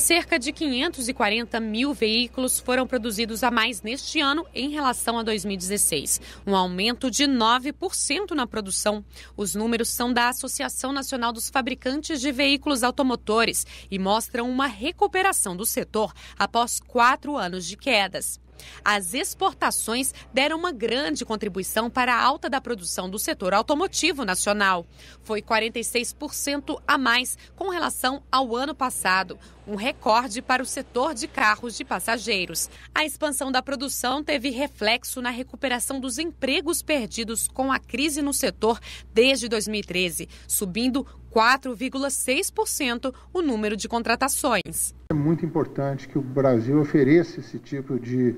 Cerca de 540 mil veículos foram produzidos a mais neste ano em relação a 2016, um aumento de 9% na produção. Os números são da Associação Nacional dos Fabricantes de Veículos Automotores e mostram uma recuperação do setor após quatro anos de quedas. As exportações deram uma grande contribuição para a alta da produção do setor automotivo nacional. Foi 46% a mais com relação ao ano passado, um recorde para o setor de carros de passageiros. A expansão da produção teve reflexo na recuperação dos empregos perdidos com a crise no setor desde 2013, subindo 4,6% o número de contratações. É muito importante que o Brasil ofereça esse tipo de,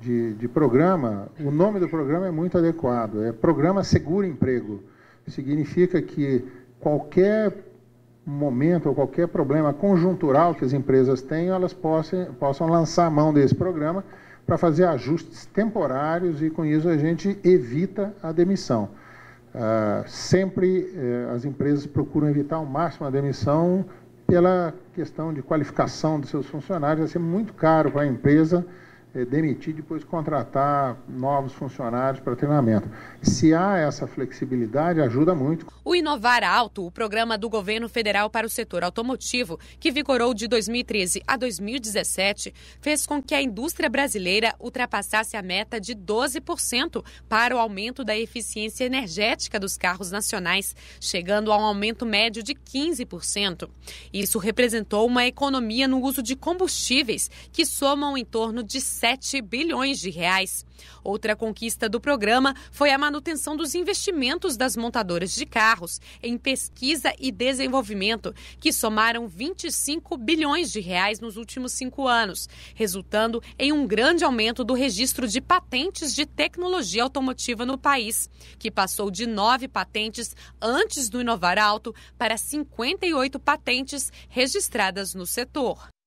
de, de programa. O nome do programa é muito adequado: é Programa Seguro Emprego. Significa que qualquer momento ou qualquer problema conjuntural que as empresas tenham, elas possam, possam lançar a mão desse programa para fazer ajustes temporários e com isso a gente evita a demissão. Ah, sempre eh, as empresas procuram evitar ao máximo a demissão pela questão de qualificação dos seus funcionários. Vai ser muito caro para a empresa é, demitir, depois contratar novos funcionários para treinamento. Se há essa flexibilidade, ajuda muito. O Inovar Alto, o programa do governo federal para o setor automotivo, que vigorou de 2013 a 2017, fez com que a indústria brasileira ultrapassasse a meta de 12% para o aumento da eficiência energética dos carros nacionais, chegando a um aumento médio de 15%. Isso representou uma economia no uso de combustíveis que somam em torno de 7 bilhões de reais. Outra conquista do programa foi a manutenção dos investimentos das montadoras de carros em pesquisa e desenvolvimento, que somaram 25 bilhões de reais nos últimos cinco anos, resultando em um grande aumento do registro de patentes de tecnologia automotiva no país, que passou de nove patentes antes do Inovar Alto para 58 patentes registradas no setor.